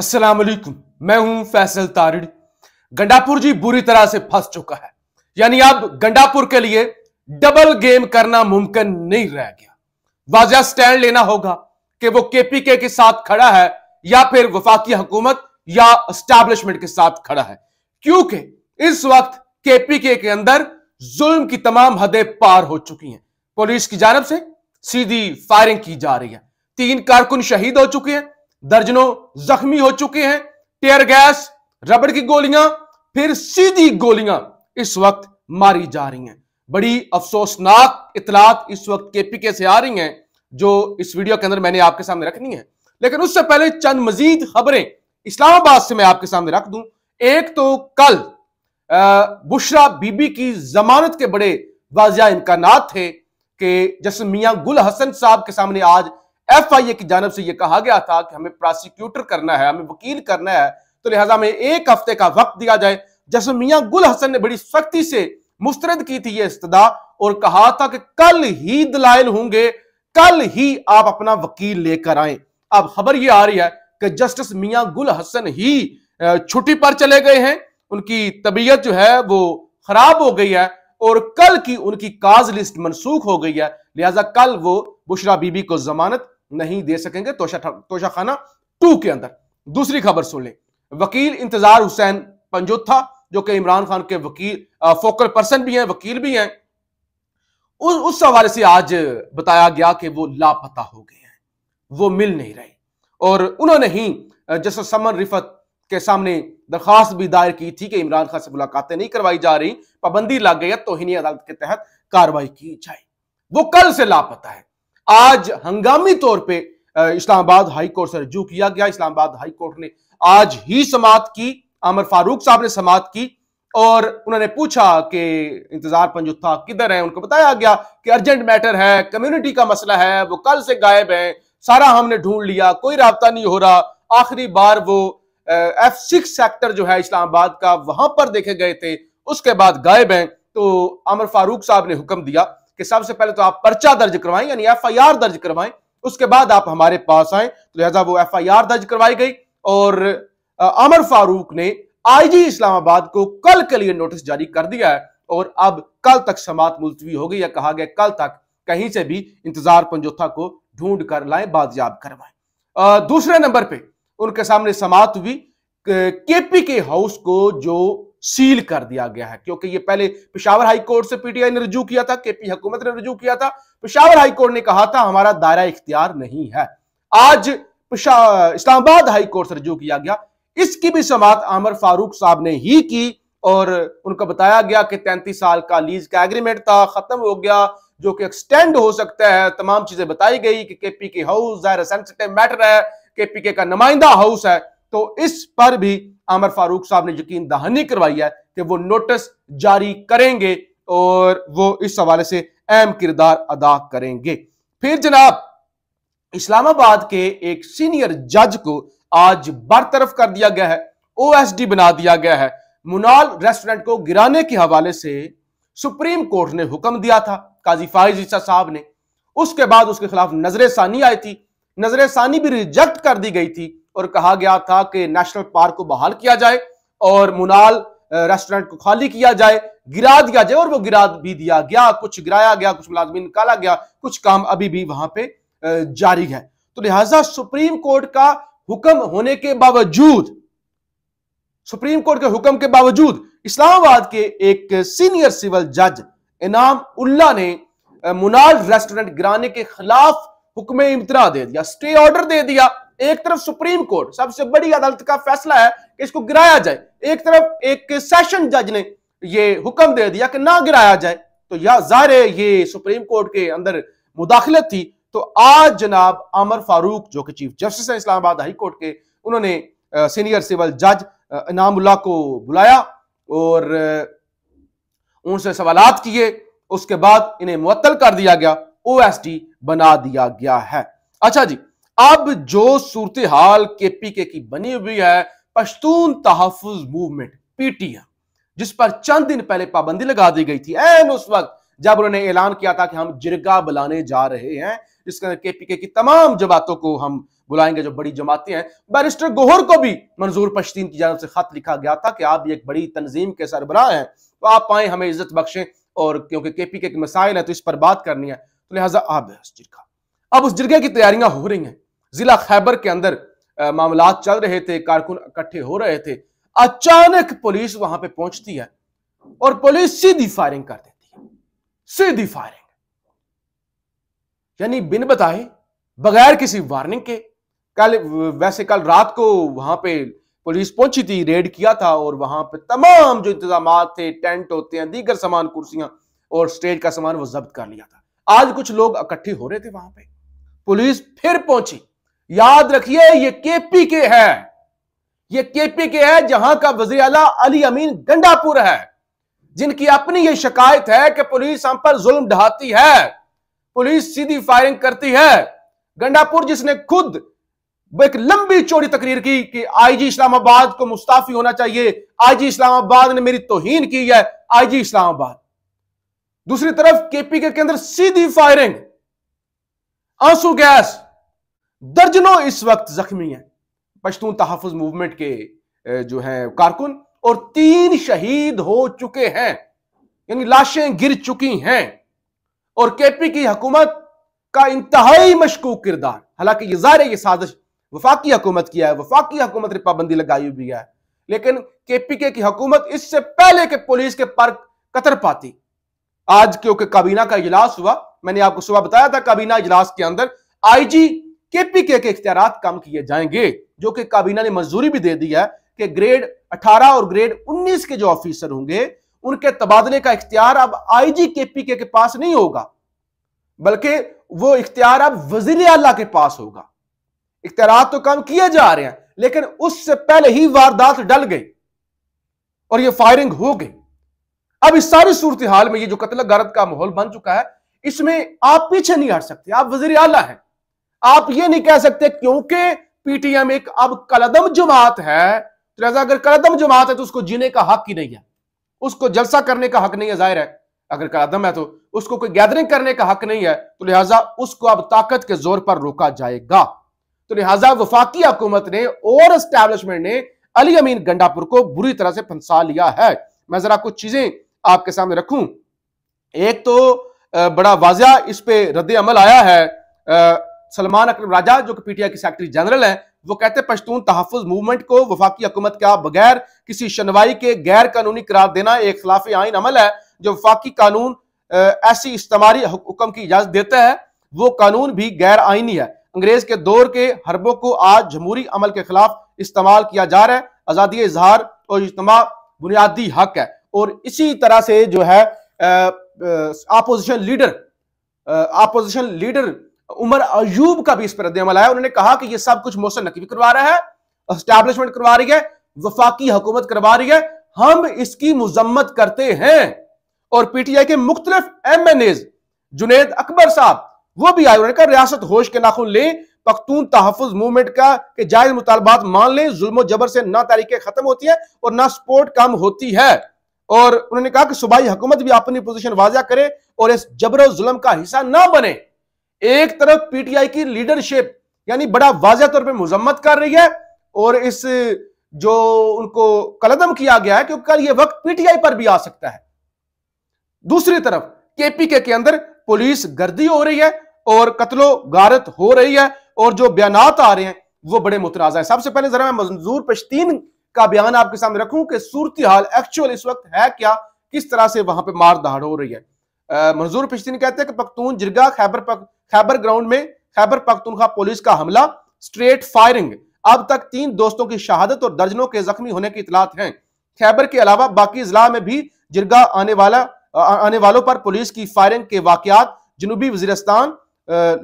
अस्सलाम मैं हूं फैसल तारिड गंडापुर जी बुरी तरह से फंस चुका है यानी अब गंडापुर के लिए डबल गेम करना मुमकिन नहीं रह गया वाजा स्टैंड लेना होगा कि वो केपीके के साथ खड़ा है या फिर वफाकी हुकूमत या स्टैब्लिशमेंट के साथ खड़ा है क्योंकि इस वक्त केपीके के अंदर जुल्म की तमाम हदें पार हो चुकी हैं पुलिस की जानब से सीधी फायरिंग की जा रही है तीन कारकुन शहीद हो चुके हैं दर्जनों जख्मी हो चुके हैं टेयर गैस रबड़ की गोलियां फिर सीधी गोलियां इस वक्त मारी जा रही हैं बड़ी अफसोसनाक इतलात इस वक्त केपीके से आ रही हैं जो इस वीडियो के अंदर मैंने आपके सामने रखनी है लेकिन उससे पहले चंद मजीद खबरें इस्लामाबाद से मैं आपके सामने रख दूं एक तो कल बुशरा बीबी की जमानत के बड़े वाजिया इम्कान थे कि जैसे मियाँ गुल हसन साहब के सामने आज ए की जानब से यह कहा गया था कि हमें प्रोसिक्यूटर करना है हमें वकील करना है तो लिहाजा हमें एक हफ्ते का वक्त दिया जाए जैसे मियाँ गुल हसन ने बड़ी सख्ती से मुस्तरद की थी यह इस्तदा और कहा था कि कल ही दलाइल होंगे कल ही आप अपना वकील लेकर आए अब खबर यह आ रही है कि जस्टिस मियाँ गुल हसन ही छुट्टी पर चले गए हैं उनकी तबीयत जो है वो खराब हो गई है और कल की उनकी काज लिस्ट मनसूख हो गई है लिहाजा कल वो बुशरा बीबी को जमानत नहीं दे सकेंगे तोशा तोशाखाना टू के अंदर दूसरी खबर सुन ले वकील इंतजार हुसैन पंजोथा जो कि इमरान खान के वकील फोकल पर्सन भी हैं वकील भी हैं उस उस हवाले से आज बताया गया कि वो लापता हो गए हैं वो मिल नहीं रहे और उन्होंने ही जैसे समन रिफत के सामने दरखास्त भी दायर की थी कि इमरान खान से मुलाकातें नहीं करवाई जा रही पाबंदी लग गई है हिनी अदालत के तहत कार्रवाई की जाए वो कल से लापता है आज हंगामी तौर पे इस्लामाबाद हाई कोर्ट से रजू किया गया इस्लामाबाद हाई कोर्ट ने आज ही समाप्त की आमर फारूक साहब ने समाप्त की और उन्होंने पूछा कि इंतजार पंजुत्था था किधर है उनको बताया गया कि अर्जेंट मैटर है कम्युनिटी का मसला है वो कल से गायब है सारा हमने ढूंढ लिया कोई रबता नहीं हो रहा आखिरी बार वो एफ सिक्स सेक्टर जो है इस्लामाबाद का वहां पर देखे गए थे उसके बाद गायब हैं तो अमर फारूक साहब ने हुक्म दिया कि सबसे पहले तो आप पर्चा दर्ज करवाएं यानी एफआईआर दर्ज करवाएं उसके बाद आप हमारे पास आए तो लिहाजा वो एफआईआर दर्ज करवाई गई और अमर फारूक ने आईजी इस्लामाबाद को कल के लिए नोटिस जारी कर दिया है और अब कल तक समात मुलतवी हो गई या कहा गया कल तक कहीं से भी इंतजार पंजोथा को ढूंढ कर लाए बाजियाब करवाए दूसरे नंबर पे उनके सामने समात हुई के पी के हाउस को जो सील कर दिया गया है क्योंकि ये पहले पिशावर हाई कोर्ट से पीटीआई ने रजू किया था केपी हुकूमत ने रजू किया था पिशावर हाई कोर्ट ने कहा था हमारा दायरा इख्तियार नहीं है आज इस्लामाबाद हाई कोर्ट से रजू किया गया इसकी भी समात आमर फारूक साहब ने ही की और उनको बताया गया कि तैंतीस साल का लीज का एग्रीमेंट था खत्म हो गया जो कि एक्सटेंड हो सकता है तमाम चीजें बताई गई कि केपी के हाउस मैटर है केपीके का नुमाइंदा हाउस है तो इस पर भी आमर फारूक साहब ने यकीन दहानी करवाई है कि वो नोटिस जारी करेंगे और वो इस हवाले से अहम किरदार अदा करेंगे फिर जनाब इस्लामाबाद के एक सीनियर जज को आज बरतरफ कर दिया गया है ओएसडी बना दिया गया है मुनाल रेस्टोरेंट को गिराने के हवाले से सुप्रीम कोर्ट ने हुक्म दिया था काजी फाइज ईसा साहब ने उसके बाद उसके खिलाफ नजर सानी आई थी नजर सानी भी रिजेक्ट कर दी गई थी और कहा गया था कि नेशनल पार्क को बहाल किया जाए और मुनाल रेस्टोरेंट को खाली किया जाए गिरा दिया जाए और वो गिरा भी दिया गया कुछ गिराया गया कुछ मुलाजमी निकाला गया कुछ काम अभी भी वहां पे जारी है तो लिहाजा सुप्रीम कोर्ट का हुक्म होने के बावजूद सुप्रीम कोर्ट के हुक्म के बावजूद इस्लामाबाद के एक सीनियर सिविल जज इनाम उल्ला ने मुनाल रेस्टोरेंट गिराने के खिलाफ हुक्म इम्तना दे दिया स्टे ऑर्डर दे दिया एक तरफ सुप्रीम कोर्ट सबसे बड़ी अदालत का फैसला है कि इसको गिराया जाए एक तरफ एक सेशन जज ने ये हुक्म दे दिया कि ना गिराया जाए तो या जाहिर ये सुप्रीम कोर्ट के अंदर मुदाखलत थी तो आज जनाब आमर फारूक जो कि चीफ जस्टिस है इस्लामाबाद हाई कोर्ट के उन्होंने सीनियर सिविल जज इनामुल्ला को बुलाया और उनसे सवाल किए उसके बाद इन्हें मुअत्तल कर दिया गया ओ बना दिया गया है अच्छा जी अब जो सूरत हाल के पी के की बनी हुई है पश्तून तहफुज मूवमेंट पीटीएम जिस पर चंद दिन पहले पाबंदी लगा दी गई थी एन उस वक्त जब उन्होंने ऐलान किया था कि हम जिरगा बुलाने जा रहे हैं जिसके अंदर के पी के की तमाम जमातों को हम बुलाएंगे जो बड़ी जमाते हैं बैरिस्टर गोहर को भी मंजूर पश्तीन की जानव से खत लिखा गया था कि आप एक बड़ी तंजीम के सरबराह हैं तो आप आए हमें इज्जत बख्शें और क्योंकि के पी के मसाइल है तो इस पर बात करनी है तो लिहाजा आप जिरगा अब उस जिरगे की तैयारियां हो रही हैं जिला खैबर के अंदर मामला चल रहे थे कारकुन इकट्ठे हो रहे थे अचानक पुलिस वहां पे पहुंचती है और पुलिस सीधी फायरिंग कर देती है सीधी फायरिंग यानी बिन बताए बगैर किसी वार्निंग के कल वैसे कल रात को वहां पे पुलिस पहुंची थी रेड किया था और वहां पे तमाम जो इंतजाम थे टेंट होते हैं दीगर सामान कुर्सियां और स्टेज का सामान वो जब्त कर लिया था आज कुछ लोग इकट्ठे हो रहे थे वहां पे पुलिस फिर पहुंची याद रखिए ये केपी के है ये केपी के है जहां का वजी अला अली अमीन गंडापुर है जिनकी अपनी ये शिकायत है कि पुलिस हम पर जुल्म ढहाती है पुलिस सीधी फायरिंग करती है गंडापुर जिसने खुद एक लंबी चोरी तकरीर की कि आईजी इस्लामाबाद को मुस्ताफी होना चाहिए आईजी इस्लामाबाद ने मेरी तोहीन की है आईजी इस्लामाबाद दूसरी तरफ केपी के अंदर सीधी फायरिंग आंसू गैस दर्जनों इस वक्त जख्मी हैं पश्तून तहफ़ मूवमेंट के जो है कारकुन और तीन शहीद हो चुके हैं यानी लाशें गिर चुकी हैं और केपी की हुकूमत का इंतहाई मशकूक किरदार हालांकि ये ज़ाहिर ये साजिश वफाकी हुकूमत किया है वफाकी हुकूमत ने पाबंदी लगाई हुई है लेकिन के पी के की हुकूमत इससे पहले के पुलिस के पर कतर पाती आज क्योंकि काबीना का इजलास हुआ मैंने आपको सुबह बताया था काबीना इजलास के अंदर आई जी केपीके के इख्तियार कम किए जाएंगे जो कि काबीना ने मंजूरी भी दे दी है कि ग्रेड 18 और ग्रेड 19 के जो ऑफिसर होंगे उनके तबादले का इख्तियार अब आई जी के पी के, के पास नहीं होगा बल्कि वो इख्तियार अब वजीर अला के पास होगा इख्तियार तो कम किए जा रहे हैं लेकिन उससे पहले ही वारदात डल गई और यह फायरिंग हो गई अब इस सारी सूरत हाल में ये जो कतल गारत का माहौल बन चुका है इसमें आप पीछे नहीं हट सकते आप वजीर अला हैं आप ये नहीं कह सकते क्योंकि पीटीएम एक अब कलदम जमात है तो लिहाजा अगर कलदम जमात है तो उसको जीने का हक ही नहीं है उसको जलसा करने का हक नहीं है जाहिर है अगर कलदम है तो उसको कोई गैदरिंग करने का हक नहीं है तो लिहाजा उसको अब ताकत के जोर पर रोका जाएगा तो लिहाजा वफाकी हकूमत ने और इस्टेब्लिशमेंट ने अली अमीन गंडापुर को बुरी तरह से फंसा लिया है मैं जरा कुछ चीजें आपके सामने रखूं एक तो बड़ा वाजिया इस पे रद्द अमल आया है सलमान अकरम राजा जो कि पीटीआई के सेक्रेटरी जनरल है वो कहते पश्तून तहफ़ मूवमेंट को वफाकी हुकूमत का बगैर किसी शनवाई के गैर कानूनी करार देना एक खिलाफ आइन अमल है जो वफाकी कानून ऐसी इस्तेमारी हुक्म की इजाज़त देता है वो कानून भी गैर आइनी है अंग्रेज के दौर के हरबों को आज जमहूरी अमल के खिलाफ इस्तेमाल किया जा रहा है आज़ादी इजहार और इज्तम बुनियादी हक है और इसी तरह से जो है opposition leader opposition leader Umar Ayub का भी इस पर रद्दमल आया उन्होंने कहा कि यह सब कुछ मोहसन नकवी करवा रहा है स्टैब्लिशमेंट करवा रही है वफाकी हुकूमत करवा रही है हम इसकी मजम्मत करते हैं और पीटीआई के मुख्तलिफ M N As Junaid Akbar साहब वो भी आए उन्होंने कहा रियासत होश के नाखून लें पख्तून तहफुज मूवमेंट का के जायज मुतालबात मान लें जुल्म जबर से ना तारीखें खत्म होती है और ना सपोर्ट कम होती है और उन्होंने कहा कि सुबाई हुकूमत भी अपनी पोजिशन वाजा करे और इस जबर जुल्म का हिस्सा ना बने एक तरफ पीटीआई की लीडरशिप यानी बड़ा वाजह तौर पर मजम्मत कर रही है और इस जो उनको कलदम किया गया है क्योंकि कल वक्त पीटीआई पर भी आ सकता है दूसरी तरफ केपीके के अंदर पुलिस गर्दी हो रही है और कत्लो गारत हो रही है और जो बयानात आ रहे हैं वो बड़े मुतराजा है सबसे पहले जरा मैं मंजूर पश्तीन का बयान आपके सामने रखूं कि सूरत हाल एक्चुअल इस वक्त है क्या किस तरह से वहां पर मार दहाड़ हो रही है मंजूर पिश्ती कहते हैं कि पख्तून जिरगा खैबर खैबर ग्राउंड में खैबर पख्तूनखा पुलिस का हमला स्ट्रेट फायरिंग अब तक तीन दोस्तों की शहादत और दर्जनों के जख्मी होने की इतलात हैं खैबर के अलावा बाकी जिला में भी जिरगा आने वाला आने वालों पर पुलिस की फायरिंग के वाकत जनूबी वजीरस्तान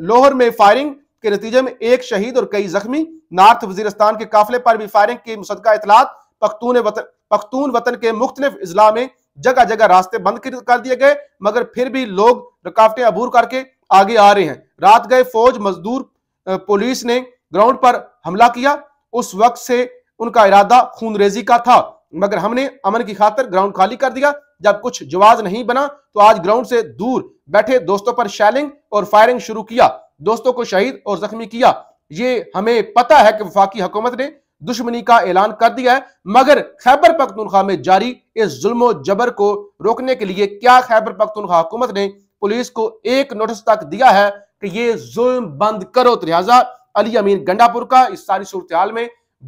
लोहर में फायरिंग के नतीजे में एक शहीद और कई जख्मी नार्थ वजीरस्तान के काफिले पर भी फायरिंग के मुसदा इतलात पख्तून वतन पख्तून वतन के मुख्तलिफ इजला में जगह जगह रास्ते बंद कर दिए गए मगर फिर भी लोग रुकावटें अबूर करके आगे आ रहे हैं रात गए फौज मजदूर पुलिस ने ग्राउंड पर हमला किया उस वक्त से उनका इरादा खूनरेजी का था मगर हमने अमन की खातर ग्राउंड खाली कर दिया जब कुछ जवाब नहीं बना तो आज ग्राउंड से दूर बैठे दोस्तों पर शैलिंग और फायरिंग शुरू किया दोस्तों को शहीद और जख्मी किया ये हमें पता है कि वफाकी हुकूमत ने दुश्मनी का ऐलान कर दिया है मगर खैबर पख्तनखा में जारी इस जुल्मो जबर को रोकने के लिए क्या खैबर पख्तनखा हुकूमत ने पुलिस को एक नोटिस तक दिया है कि ये जुल्म बंद करो लिहाजा अली अमीन गंडापुर का इस सारी सूरत में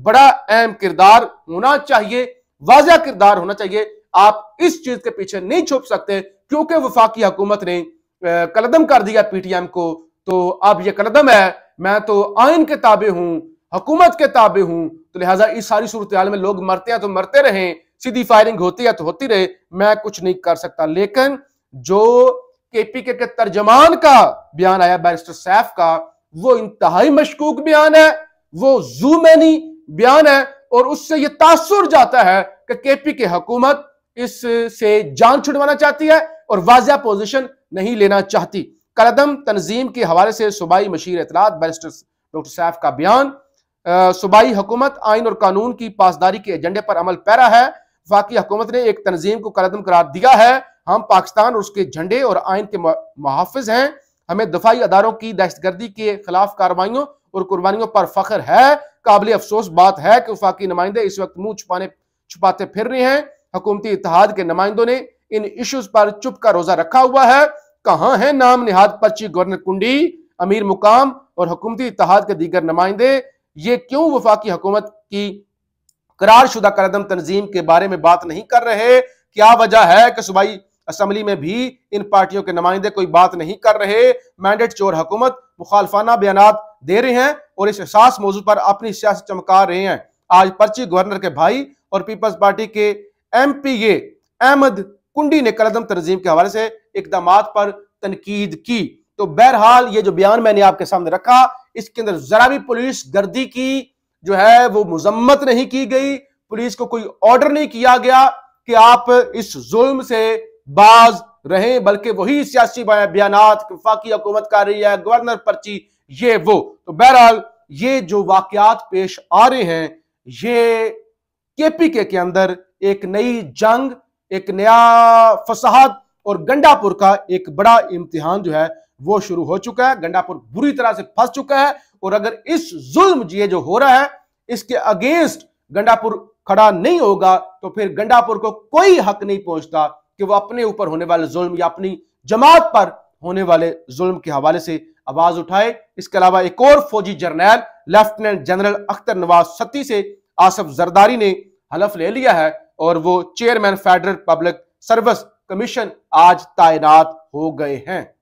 बड़ा अहम किरदार होना चाहिए वाजिया किरदार होना चाहिए आप इस चीज के पीछे नहीं छुप सकते क्योंकि वफाकी हुकूमत ने कलदम कर दिया पीटीएम को तो अब यह कलदम है मैं तो आइन के ताबे हूं हुकूमत के ताबे हूं तो लिहाजा इस सारी सूरत हाल में लोग मरते हैं तो मरते रहे सीधी फायरिंग होती है तो होती रहे मैं कुछ नहीं कर सकता लेकिन जो के पी के तर्जमान का बयान आया बैरिस्टर सैफ का वो इंतहाई मशकूक बयान है वो जूमैनी बयान है और उससे यह तासुर जाता है कि के पी के हकूमत इससे जान छुड़वाना चाहती है और वाजिया पोजिशन नहीं लेना चाहती कलदम तंजीम के हवाले से सूबाई मशीर इतलात बैरिस्टर डॉक्टर सैफ का बयान सूबाई हुकूमत आइन और कानून की पासदारी के एजेंडे पर अमल पैरा है वाकई हुकूमत ने एक तंजीम को कदम करार दिया है हम पाकिस्तान और उसके झंडे और आइन के मुहाफिज हैं हमें दफाई अदारों की दहशतगर्दी के खिलाफ कार्रवाइयों और कुर्बानियों पर फख्र है काबिल अफसोस बात है कि वफाकी नुमाइंदे इस वक्त मुंह छुपाने छुपाते फिर रहे हैं हकूमती इतिहाद के नुमाइंदों ने इन इश्यूज पर चुप का रोजा रखा हुआ है कहाँ है नाम निहाद पर्ची गवर्नर कुंडी अमीर मुकाम और हुकूमती इतिहाद के दीगर नुमाइंदे ये क्यों वफाकी हुकूमत की करारशुदा करदम तंजीम के बारे में बात नहीं कर रहे क्या वजह है कि सूबाई असम्बली में भी इन पार्टियों के नुमाइंदे कोई बात नहीं कर रहे मैंडेट चोर हुकूमत मुखालफाना बयान दे रहे हैं और इस एहसास मौजू पर अपनी सियासत चमका रहे हैं आज पर्ची गवर्नर के भाई और पीपल्स पार्टी के M P A Ahmad Kundi ने कलदम तंजीम के हवाले से इकदाम पर तनकीद की तो बहरहाल ये जो बयान मैंने आपके सामने रखा इसके अंदर जरा भी पुलिस गर्दी की जो है वो मुजम्मत नहीं की गई पुलिस को कोई ऑर्डर नहीं किया गया कि आप इस जुल्म से बाज रहे बल्कि वही सियासी बयान वफाकी हुकूमत कर रही है गवर्नर पर्ची ये वो तो बहरहाल ये जो वाकयात पेश आ रहे हैं ये के के अंदर एक नई जंग एक नया फसाद और गंडापुर का एक बड़ा इम्तिहान जो है वो शुरू हो चुका है गंडापुर बुरी तरह से फंस चुका है और अगर इस जुल्म ये जो हो रहा है इसके अगेंस्ट गंडापुर खड़ा नहीं होगा तो फिर गंडापुर को कोई हक नहीं पहुंचता कि वो अपने ऊपर होने वाले जुल्म या अपनी जमात पर होने वाले जुल्म के हवाले से आवाज उठाए इसके अलावा एक और फौजी जर्नैल लेफ्टिनेंट जनरल अख्तर नवाज सत्ती से आसफ जरदारी ने हलफ ले लिया है और वो chairman federal public service commission आज तैनात हो गए हैं